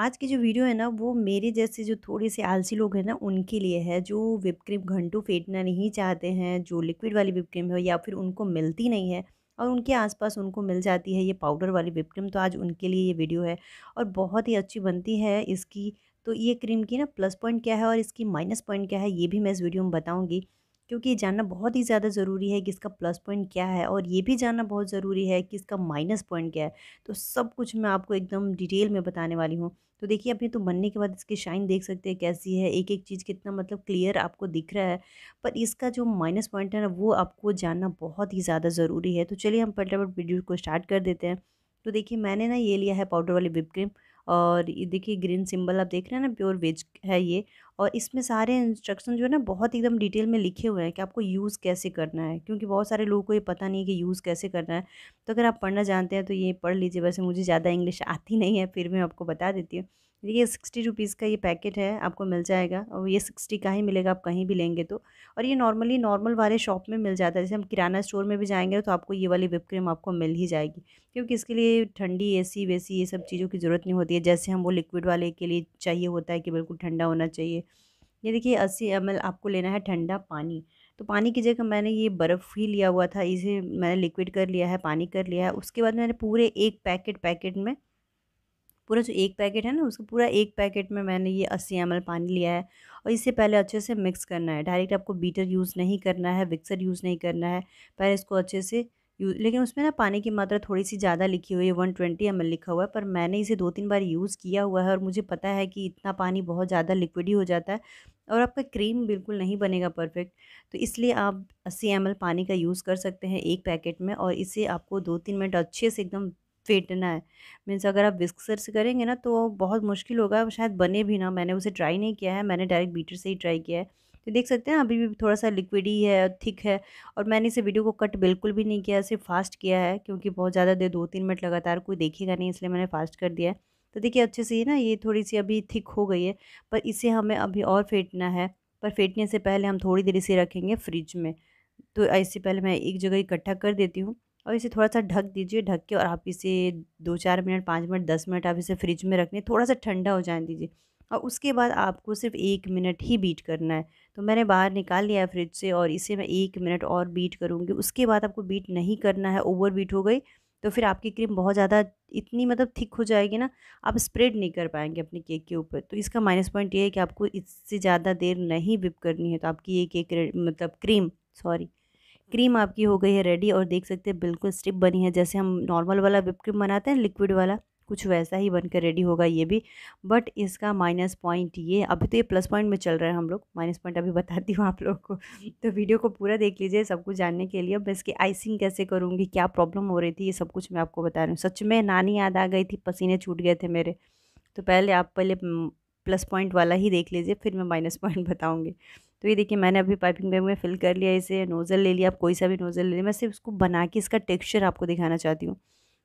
आज की जो वीडियो है ना वो मेरे जैसे जो थोड़े से आलसी लोग हैं ना उनके लिए है जो विप क्रीम घंटों फेंटना नहीं चाहते हैं जो लिक्विड वाली विप क्रीम है या फिर उनको मिलती नहीं है और उनके आसपास उनको मिल जाती है ये पाउडर वाली विप क्रीम तो आज उनके लिए ये वीडियो है और बहुत ही अच्छी बनती है इसकी तो ये क्रीम की ना प्लस पॉइंट क्या है और इसकी माइनस पॉइंट क्या है ये भी मैं इस वीडियो में बताऊँगी क्योंकि ये जानना बहुत ही ज़्यादा ज़रूरी है कि इसका प्लस पॉइंट क्या है और ये भी जानना बहुत ज़रूरी है कि इसका माइनस पॉइंट क्या है तो सब कुछ मैं आपको एकदम डिटेल में बताने वाली हूँ तो देखिए अभी तो बनने के बाद इसकी शाइन देख सकते हैं कैसी है एक एक चीज़ कितना मतलब क्लियर आपको दिख रहा है पर इसका जो माइनस पॉइंट है ना वो आपको जानना बहुत ही ज़्यादा ज़रूरी है तो चलिए हम फटाफट वीडियो को स्टार्ट कर देते हैं तो देखिए मैंने ना ये लिया है पाउडर वाली विप क्रीम और ये देखिए ग्रीन सिंबल आप देख रहे हैं ना प्योर वेज है ये और इसमें सारे इंस्ट्रक्शन जो है ना बहुत एकदम डिटेल में लिखे हुए हैं कि आपको यूज़ कैसे करना है क्योंकि बहुत सारे लोगों को ये पता नहीं है कि यूज़ कैसे करना है तो अगर आप पढ़ना जानते हैं तो ये पढ़ लीजिए वैसे मुझे ज़्यादा इंग्लिश आती नहीं है फिर मैं आपको बता देती हूँ देखिए सिक्सटी रुपीज़ का ये पैकेट है आपको मिल जाएगा और ये सिक्सटी का ही मिलेगा आप कहीं भी लेंगे तो और ये नॉर्मली नॉर्मल वाले शॉप में मिल जाता है जैसे हम किराना स्टोर में भी जाएंगे तो आपको ये वाली विप क्रीम आपको मिल ही जाएगी क्योंकि इसके लिए ठंडी एसी वैसी ये सब चीज़ों की ज़रूरत नहीं होती है जैसे हम वो लिक्विड वाले के लिए चाहिए होता है कि बिल्कुल ठंडा होना चाहिए ये देखिए अस्सी एम आपको लेना है ठंडा पानी तो पानी की जगह मैंने ये बर्फ़ ही लिया हुआ था इसे मैंने लिक्विड कर लिया है पानी कर लिया है उसके बाद मैंने पूरे एक पैकेट पैकेट में पूरा जो एक पैकेट है ना उसको पूरा एक पैकेट में मैंने ये अस्सी एम पानी लिया है और इससे पहले अच्छे से मिक्स करना है डायरेक्ट आपको बीटर यूज़ नहीं करना है मिक्सर यूज़ नहीं करना है पहले इसको अच्छे से यूज लेकिन उसमें ना पानी की मात्रा थोड़ी सी ज़्यादा लिखी हुई है वन ट्वेंटी एम लिखा हुआ है पर मैंने इसे दो तीन बार यूज़ किया हुआ है और मुझे पता है कि इतना पानी बहुत ज़्यादा लिक्विड ही हो जाता है और आपका क्रीम बिल्कुल नहीं बनेगा परफेक्ट तो इसलिए आप अस्सी एम पानी का यूज़ कर सकते हैं एक पैकेट में और इसे आपको दो तीन मिनट अच्छे से एकदम फेंटना है मीन्स अगर आप विस्कसर से करेंगे ना तो बहुत मुश्किल होगा शायद बने भी ना मैंने उसे ट्राई नहीं किया है मैंने डायरेक्ट बीटर से ही ट्राई किया है तो देख सकते हैं अभी भी थोड़ा सा लिक्विड ही है थिक है और मैंने इसे वीडियो को कट बिल्कुल भी नहीं किया सिर्फ फास्ट किया है क्योंकि बहुत ज़्यादा देर दो तीन मिनट लगातार कोई देखेगा नहीं इसलिए मैंने फास्ट कर दिया है तो देखिए अच्छे से ये ना ये थोड़ी सी अभी थिक हो गई है पर इसे हमें अभी और फेंटना है पर फेंटने से पहले हम थोड़ी देर इसे रखेंगे फ्रिज में तो इससे पहले मैं एक जगह इकट्ठा कर देती हूँ और इसे थोड़ा सा ढक दीजिए ढक के और आप इसे दो चार मिनट पाँच मिनट दस मिनट आप इसे फ्रिज में रखने थोड़ा सा ठंडा हो जाने दीजिए और उसके बाद आपको सिर्फ एक मिनट ही बीट करना है तो मैंने बाहर निकाल लिया है फ्रिज से और इसे मैं एक मिनट और बीट करूँगी उसके बाद आपको बीट नहीं करना है ओवर बीट हो गई तो फिर आपकी क्रीम बहुत ज़्यादा इतनी मतलब थिक हो जाएगी ना आप स्प्रेड नहीं कर पाएंगे अपने केक के ऊपर तो इसका माइनस पॉइंट ये है कि आपको इससे ज़्यादा देर नहीं विप करनी है तो आपकी ये केक मतलब क्रीम सॉरी क्रीम आपकी हो गई है रेडी और देख सकते हैं बिल्कुल स्टिप बनी है जैसे हम नॉर्मल वाला विप क्रीम बनाते हैं लिक्विड वाला कुछ वैसा ही बनकर रेडी होगा ये भी बट इसका माइनस पॉइंट ये अभी तो ये प्लस पॉइंट में चल रहा है हम लोग माइनस पॉइंट अभी बताती हूँ आप लोग को तो वीडियो को पूरा देख लीजिए सब कुछ जानने के लिए मैं इसकी आइसिंग कैसे करूँगी क्या प्रॉब्लम हो रही थी ये सब कुछ मैं आपको बता रही हूँ सच में नानी याद आ गई थी पसीने छूट गए थे मेरे तो पहले आप पहले प्लस पॉइंट वाला ही देख लीजिए फिर मैं माइनस पॉइंट बताऊँगी तो ये देखिए मैंने अभी पाइपिंग बैग में फिल कर लिया इसे नोज़ल ले लिया आप कोई सा भी नोज़ल ले लिया मैं सिर्फ उसको बना के इसका टेक्स्चर आपको दिखाना चाहती हूँ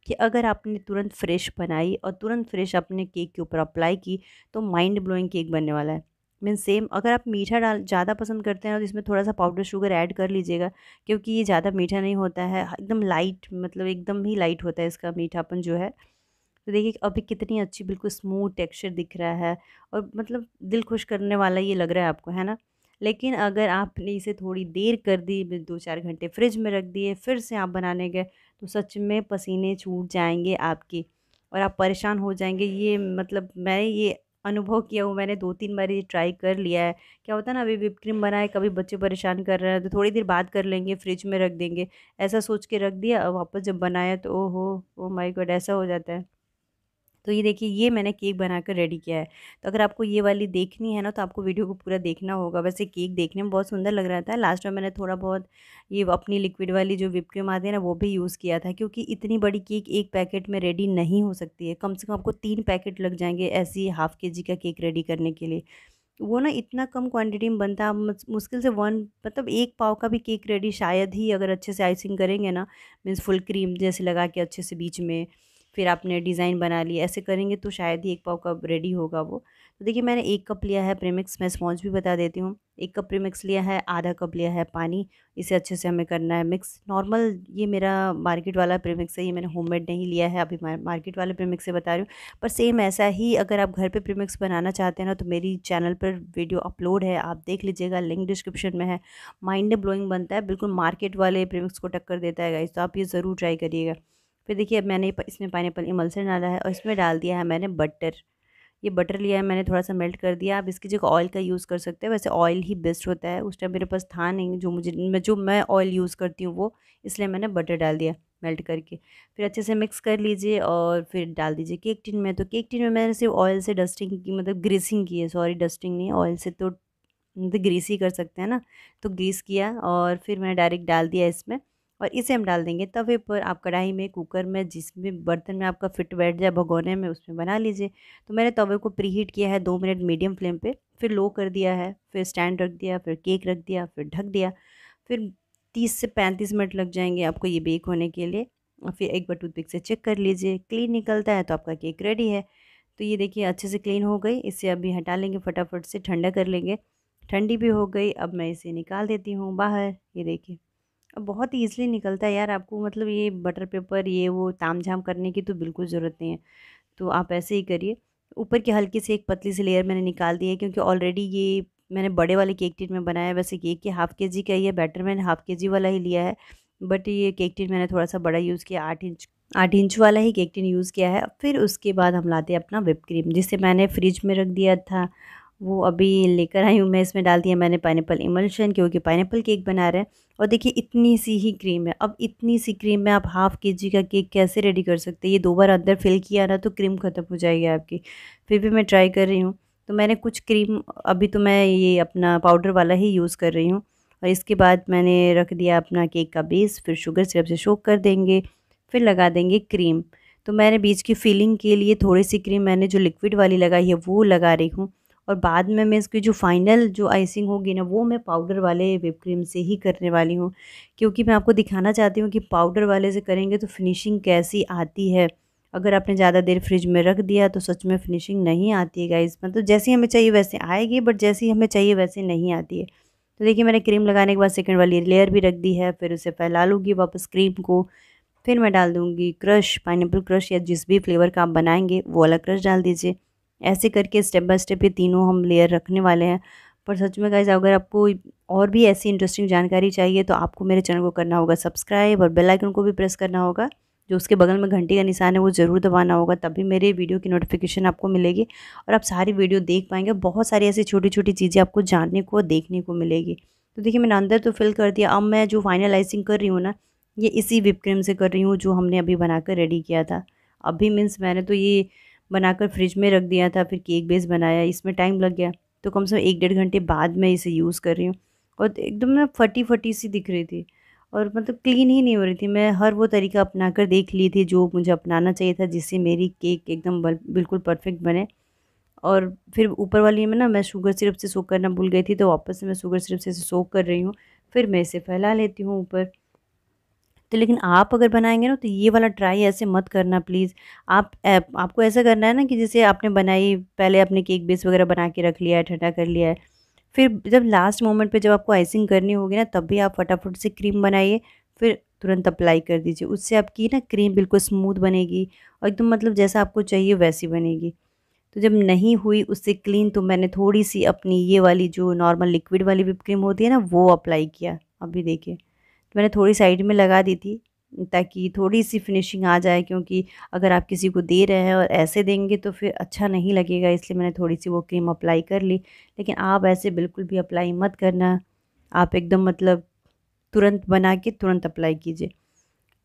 कि अगर आपने तुरंत फ्रेश बनाई और तुरंत फ्रेश अपने केक के ऊपर अप्लाई की तो माइंड ब्लोइंग केक बनने वाला है मीन सेम अगर आप मीठा डाल ज़्यादा पसंद करते हैं तो इसमें थोड़ा सा पाउडर शुगर ऐड कर लीजिएगा क्योंकि ये ज़्यादा मीठा नहीं होता है एकदम लाइट मतलब एकदम ही लाइट होता है इसका मीठापन जो है तो देखिए अभी कितनी अच्छी बिल्कुल स्मूथ टेक्सचर दिख रहा है और मतलब दिल खुश करने वाला ये लग रहा है आपको है ना लेकिन अगर आपने इसे थोड़ी देर कर दी दो चार घंटे फ्रिज में रख दिए फिर से आप बनाने गए तो सच में पसीने छूट जाएंगे आपके और आप परेशान हो जाएंगे ये मतलब मैं ये अनुभव किया हूँ मैंने दो तीन बार ये ट्राई कर लिया है क्या होता है ना अभी विप क्रीम बनाए कभी बच्चे परेशान कर रहे हैं तो थोड़ी देर बाद कर लेंगे फ्रिज में रख देंगे ऐसा सोच के रख दिया वापस जब बनाया तो ओ हो ओ माई गॉड ऐसा हो जाता है तो ये देखिए ये मैंने केक बनाकर रेडी किया है तो अगर आपको ये वाली देखनी है ना तो आपको वीडियो को पूरा देखना होगा वैसे केक देखने में बहुत सुंदर लग रहा था लास्ट में मैंने थोड़ा बहुत ये अपनी लिक्विड वाली जो विप क्रीम आती है ना वो भी यूज़ किया था क्योंकि इतनी बड़ी केक एक पैकेट में रेडी नहीं हो सकती है कम से कम आपको तीन पैकेट लग जाएंगे ऐसी हाफ़ के जी का केक रेडी करने के लिए वो ना इतना कम क्वांटिटी में बनता है मुश्किल से वन मतलब एक पाव का भी केक रेडी शायद ही अगर अच्छे से आइसिंग करेंगे ना मीन्स फुल क्रीम जैसे लगा के अच्छे से बीच में फिर आपने डिज़ाइन बना लिया ऐसे करेंगे तो शायद ही एक पाव कप रेडी होगा वो तो देखिए मैंने एक कप लिया है प्रीमिक्स मैं स्पॉन्ज भी बता देती हूँ एक कप प्रीमिक्स लिया है आधा कप लिया है पानी इसे अच्छे से हमें करना है मिक्स नॉर्मल ये मेरा मार्केट वाला प्रीमिक्स है ये मैंने होममेड नहीं लिया है अभी मार्केट वाले प्रीमिक्स से बता रही हूँ पर सेम ऐसा ही अगर आप घर पे प्रीमिक्स बनाना चाहते हैं ना तो मेरी चैनल पर वीडियो अपलोड है आप देख लीजिएगा लिंक डिस्क्रिप्शन में है माइंड ब्लोइंग बनता है बिल्कुल मार्केट वाले प्रीमिक्स को टक्कर देता है गाइस तो आप ये ज़रूर ट्राई करिएगा फिर देखिए अब मैंने इसमें पाइनएप्पल इमल्सर डाला है और इसमें डाल दिया है मैंने बटर ये बटर लिया है मैंने थोड़ा सा मेल्ट कर दिया आप इसकी जगह ऑयल का यूज़ कर सकते हैं वैसे ऑयल ही बेस्ट होता है उस टाइम मेरे पास था नहीं जो मुझे मैं जो मैं ऑयल यूज़ करती हूँ वो इसलिए मैंने बटर डाल दिया मेल्ट करके फिर अच्छे से मिक्स कर लीजिए और फिर डाल दीजिए केक टिन में तो केक टिन में मैंने सिर्फ ऑयल से डस्टिंग की मतलब ग्रीसिंग की है सॉरी डस्टिंग नहीं ऑयल से तो मतलब ग्रीस ही कर सकते हैं ना तो ग्रीस किया और फिर मैंने डायरेक्ट डाल दिया इसमें और इसे हम डाल देंगे तवे पर आप कढ़ाई में कुकर में जिसमें बर्तन में आपका फिट बैठ जाए भगोने में उसमें बना लीजिए तो मैंने तवे को प्री हीट किया है दो मिनट मीडियम फ्लेम पे फिर लो कर दिया है फिर स्टैंड रख दिया फिर केक रख दिया फिर ढक दिया फिर तीस से पैंतीस मिनट लग जाएंगे आपको ये बेक होने के लिए और फिर एक बार टूथपिक से चेक कर लीजिए क्लीन निकलता है तो आपका केक रेडी है तो ये देखिए अच्छे से क्लीन हो गई इसे अभी हटा लेंगे फटाफट से ठंडा कर लेंगे ठंडी भी हो गई अब मैं इसे निकाल देती हूँ बाहर ये देखिए बहुत ईजिली निकलता है यार आपको मतलब ये बटर पेपर ये वो ताम झाम करने की तो बिल्कुल ज़रूरत नहीं है तो आप ऐसे ही करिए ऊपर की हल्की से एक पतली सी लेयर मैंने निकाल दी है क्योंकि ऑलरेडी ये मैंने बड़े वाले केक टिन में बनाया है वैसे केक के हाफ़ के जी का ही है बैटर मैंने हाफ़ के जी वाला ही लिया है बट ये केक टिन मैंने थोड़ा सा बड़ा यूज़ किया आठ इंच आठ इंच वाला ही केक टिन यूज़ किया है फिर उसके बाद हम लाते हैं अपना विप क्रीम जिसे मैंने फ्रिज में रख दिया था वो अभी लेकर आई हूँ मैं इसमें डाल दिया मैंने पाइनएप्पल इमल्शन क्योंकि पाइनएप्पल केक बना रहे हैं और देखिए इतनी सी ही क्रीम है अब इतनी सी क्रीम में आप हाफ़ के जी का केक कैसे रेडी कर सकते हैं ये दो बार अंदर फिल किया ना तो क्रीम ख़त्म हो जाएगी आपकी फिर भी मैं ट्राई कर रही हूँ तो मैंने कुछ क्रीम अभी तो मैं ये अपना पाउडर वाला ही यूज़ कर रही हूँ और इसके बाद मैंने रख दिया अपना केक का बेस फिर शुगर सिरप से शोक कर देंगे फिर लगा देंगे क्रीम तो मैंने बीच की फिलिंग के लिए थोड़ी सी क्रीम मैंने जो लिक्विड वाली लगाई है वो लगा रही हूँ और बाद में मैं इसकी जो फ़ाइनल जो आइसिंग होगी ना वो मैं पाउडर वाले विप क्रीम से ही करने वाली हूँ क्योंकि मैं आपको दिखाना चाहती हूँ कि पाउडर वाले से करेंगे तो फिनिशिंग कैसी आती है अगर आपने ज़्यादा देर फ्रिज में रख दिया तो सच में फिनिशिंग नहीं आती है गाइस मतलब जैसी हमें चाहिए वैसे आएगी बट जैसी हमें चाहिए वैसे नहीं आती है तो देखिए मैंने क्रीम लगाने के बाद सेकेंड वाली लेयर भी रख दी है फिर उसे फैला लूँगी वापस क्रीम को फिर मैं डाल दूँगी क्रश पाइनएप्पल क्रश या जिस भी फ्लेवर का आप बनाएंगे वो वाला क्रश डाल दीजिए ऐसे करके स्टेप बाय स्टेप ये तीनों हम लेयर रखने वाले हैं पर सच में गाइज अगर आपको और भी ऐसी इंटरेस्टिंग जानकारी चाहिए तो आपको मेरे चैनल को करना होगा सब्सक्राइब और बेल आइकन को भी प्रेस करना होगा जो उसके बगल में घंटी का निशान है वो ज़रूर दबाना होगा तभी मेरे वीडियो की नोटिफिकेशन आपको मिलेगी और आप सारी वीडियो देख पाएंगे बहुत सारी ऐसी छोटी छोटी चीज़ें आपको जानने को और देखने को मिलेगी तो देखिए मैंने अंदर तो फिल कर दिया अब मैं जो फाइनलाइजिंग कर रही हूँ ना ये इसी विप क्रीम से कर रही हूँ जो हमने अभी बनाकर रेडी किया था अभी मीन्स मैंने तो ये बनाकर फ्रिज में रख दिया था फिर केक बेस बनाया इसमें टाइम लग गया तो कम से कम एक डेढ़ घंटे बाद मैं इसे यूज़ कर रही हूँ और एकदम ना फटी फटी सी दिख रही थी और मतलब क्लीन ही नहीं हो रही थी मैं हर वो तरीका अपना कर देख ली थी जो मुझे अपनाना चाहिए था जिससे मेरी केक एकदम बिल्कुल परफेक्ट बने और फिर ऊपर वाली में ना मैं शुगर सिरप से सोक करना भूल गई थी तो वापस से मैं शुगर सिरप से सोक कर रही हूँ फिर मैं इसे फैला लेती हूँ ऊपर तो लेकिन आप अगर बनाएंगे ना तो ये वाला ट्राई ऐसे मत करना प्लीज़ आप आपको ऐसा करना है ना कि जैसे आपने बनाई पहले आपने केक बेस वगैरह बना के रख लिया है ठंडा कर लिया है फिर जब लास्ट मोमेंट पे जब आपको आइसिंग करनी होगी ना तब भी आप फटाफट से क्रीम बनाइए फिर तुरंत अप्लाई कर दीजिए उससे आपकी ना क्रीम बिल्कुल स्मूथ बनेगी और एकदम मतलब जैसा आपको चाहिए वैसी बनेगी तो जब नहीं हुई उससे क्लीन तो मैंने थोड़ी सी अपनी ये वाली जो नॉर्मल लिक्विड वाली विप क्रीम होती है ना वो अप्लाई किया अभी देखिए तो मैंने थोड़ी साइड में लगा दी थी ताकि थोड़ी सी फिनिशिंग आ जाए क्योंकि अगर आप किसी को दे रहे हैं और ऐसे देंगे तो फिर अच्छा नहीं लगेगा इसलिए मैंने थोड़ी सी वो क्रीम अप्लाई कर ली लेकिन आप ऐसे बिल्कुल भी अप्लाई मत करना आप एकदम मतलब तुरंत बना के तुरंत अप्लाई कीजिए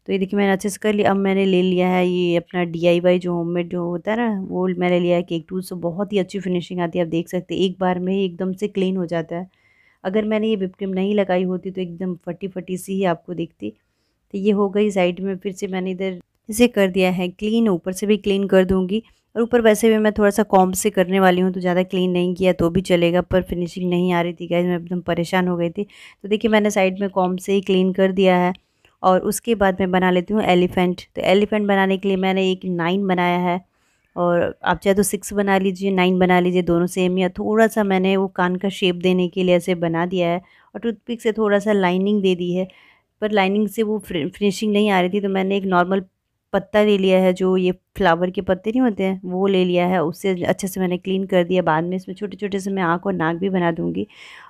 तो ये देखिए मैंने अच्छे से कर लिया अब मैंने ले लिया है ये अपना डी जो होम जो होता है ना वो मैंने लिया है केक टूल से बहुत ही अच्छी फिनिशिंग आती है आप देख सकते हैं एक बार में ही एकदम से क्लीन हो जाता है अगर मैंने ये विप क्रीम नहीं लगाई होती तो एकदम फटी फटी सी ही आपको दिखती तो ये हो गई साइड में फिर से मैंने इधर इसे कर दिया है क्लीन ऊपर से भी क्लीन कर दूँगी और ऊपर वैसे भी मैं थोड़ा सा कॉम्ब से करने वाली हूँ तो ज़्यादा क्लीन नहीं किया तो भी चलेगा पर फिनिशिंग नहीं आ रही थी गाइज मैं एकदम परेशान हो गई थी तो देखिए मैंने साइड में कॉम्ब से ही क्लीन कर दिया है और उसके बाद मैं बना लेती हूँ एलिफेंट तो एलिफेंट बनाने के लिए मैंने एक नाइन बनाया है और आप चाहे तो सिक्स बना लीजिए नाइन बना लीजिए दोनों सेम या थोड़ा सा मैंने वो कान का शेप देने के लिए ऐसे बना दिया है और टूथपिक से थोड़ा सा लाइनिंग दे दी है पर लाइनिंग से वो फिनिशिंग नहीं आ रही थी तो मैंने एक नॉर्मल पत्ता ले लिया है जो ये फ्लावर के पत्ते नहीं होते हैं वो ले लिया है उससे अच्छे से मैंने क्लीन कर दिया बाद में इसमें छोटे छोटे से मैं आँख और नाक भी बना दूँगी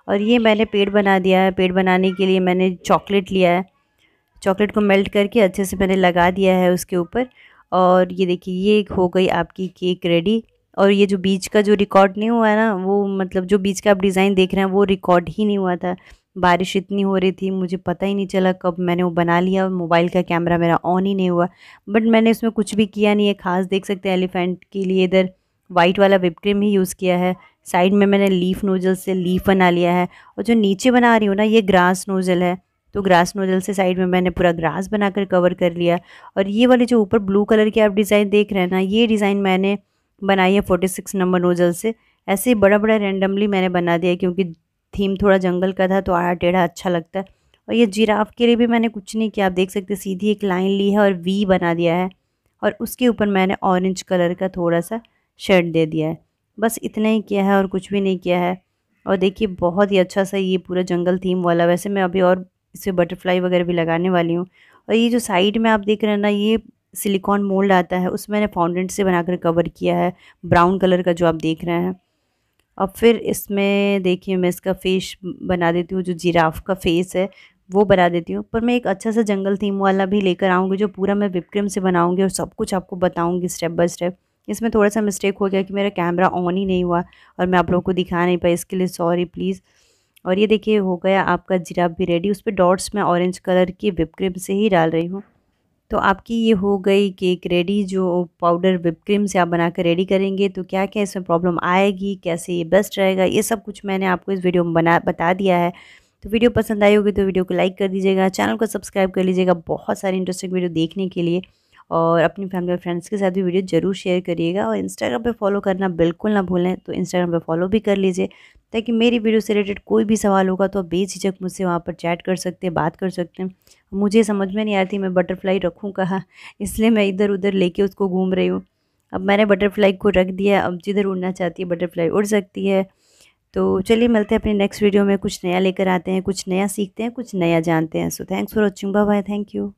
और ये मैंने पेड़ बना दिया है पेड़ बनाने के लिए मैंने चॉकलेट लिया है चॉकलेट को मेल्ट करके अच्छे से मैंने लगा दिया है उसके ऊपर और ये देखिए ये हो गई आपकी केक रेडी और ये जो बीच का जो रिकॉर्ड नहीं हुआ है ना वो मतलब जो बीच का आप डिज़ाइन देख रहे हैं वो रिकॉर्ड ही नहीं हुआ था बारिश इतनी हो रही थी मुझे पता ही नहीं चला कब मैंने वो बना लिया मोबाइल का कैमरा मेरा ऑन ही नहीं हुआ बट मैंने उसमें कुछ भी किया नहीं है खास देख सकते हैं एलिफेंट के लिए इधर वाइट वाला विप क्रीम ही यूज़ किया है साइड में मैंने लीफ नोज़ल से लीफ बना लिया है और जो नीचे बना रही हूँ ना ये ग्रास नोज़ल है तो ग्रास नोजल से साइड में मैंने पूरा ग्रास बनाकर कवर कर लिया और ये वाले जो ऊपर ब्लू कलर की आप डिज़ाइन देख रहे हैं ना ये डिज़ाइन मैंने बनाई है फोर्टी सिक्स नंबर नोजल से ऐसे ही बड़ा बड़ा रेंडमली मैंने बना दिया क्योंकि थीम थोड़ा जंगल का था तो आड़ा टेढ़ा अच्छा लगता है और ये जिराफ के लिए भी मैंने कुछ नहीं किया आप देख सकते सीधी एक लाइन ली है और वी बना दिया है और उसके ऊपर मैंने ऑरेंज कलर का थोड़ा सा शर्ट दे दिया है बस इतना ही किया है और कुछ भी नहीं किया है और देखिए बहुत ही अच्छा सा ये पूरा जंगल थीम वाला वैसे मैं अभी और इसे बटरफ्लाई वगैरह भी लगाने वाली हूँ और ये जो साइड में आप देख रहे हैं ना ये सिलिकॉन मोल्ड आता है उसमें मैंने फाउंडेंट से बनाकर कवर किया है ब्राउन कलर का जो आप देख रहे हैं और फिर इसमें देखिए मैं इसका फेस बना देती हूँ जो जिराफ का फेस है वो बना देती हूँ पर मैं एक अच्छा सा जंगल थीम वाला भी लेकर आऊँगी जो पूरा मैं विपक्रम से बनाऊँगी और सब कुछ आपको बताऊँगी स्टेप बाय स्टेप इसमें थोड़ा सा मिस्टेक हो गया कि मेरा कैमरा ऑन ही नहीं हुआ और मैं आप लोगों को दिखा नहीं पाई इसके लिए सॉरी प्लीज़ और ये देखिए हो गया आपका जिराब भी रेडी उस पर डॉट्स में ऑरेंज कलर की विप क्रीम से ही डाल रही हूँ तो आपकी ये हो गई केक रेडी जो पाउडर विप क्रीम से आप बना कर रेडी करेंगे तो क्या क्या इसमें प्रॉब्लम आएगी कैसे ये बेस्ट रहेगा ये सब कुछ मैंने आपको इस वीडियो में बना बता दिया है तो वीडियो पसंद आई होगी तो वीडियो को लाइक कर दीजिएगा चैनल को सब्सक्राइब कर लीजिएगा बहुत सारी इंटरेस्टिंग वीडियो देखने के लिए और अपनी फैमिली और फ्रेंड्स के साथ भी वीडियो ज़रूर शेयर करिएगा और इंस्टाग्राम पे फॉलो करना बिल्कुल ना भूलें तो इंस्टाग्राम पे फॉलो भी कर लीजिए ताकि मेरी वीडियो से रिलेटेड कोई भी सवाल होगा तो आप बेझिझक मुझसे वहाँ पर चैट कर सकते हैं बात कर सकते हैं मुझे समझ में नहीं आ रही मैं बटरफ्लाई रखूँ कहाँ इसलिए मैं इधर उधर लेके उसको घूम रही हूँ अब मैंने बटरफ्लाई को रख दिया अब जिधर उड़ना चाहती है बटरफ्लाई उड़ सकती है तो चलिए मिलते हैं अपने नेक्स्ट वीडियो में कुछ नया लेकर आते हैं कुछ नया सीखते हैं कुछ नया जानते हैं so thanks for watching bye thank you